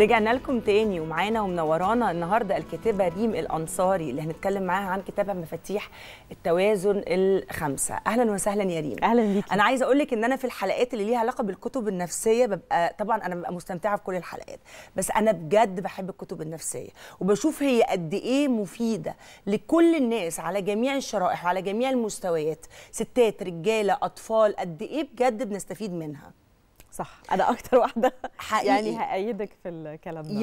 رجعنا لكم تاني ومعانا ومنورانا النهارده الكاتبه ريم الانصاري اللي هنتكلم معاها عن كتابها مفاتيح التوازن الخمسه اهلا وسهلا يا ريم اهلا بيكي انا عايزه اقول لك ان انا في الحلقات اللي ليها علاقه بالكتب النفسيه ببقى طبعا انا ببقى مستمتعه في كل الحلقات بس انا بجد بحب الكتب النفسيه وبشوف هي قد ايه مفيده لكل الناس على جميع الشرائح وعلى جميع المستويات ستات رجاله اطفال قد ايه بجد بنستفيد منها صح انا اكتر واحده حقيقي. يعني هايدك في الكلام ده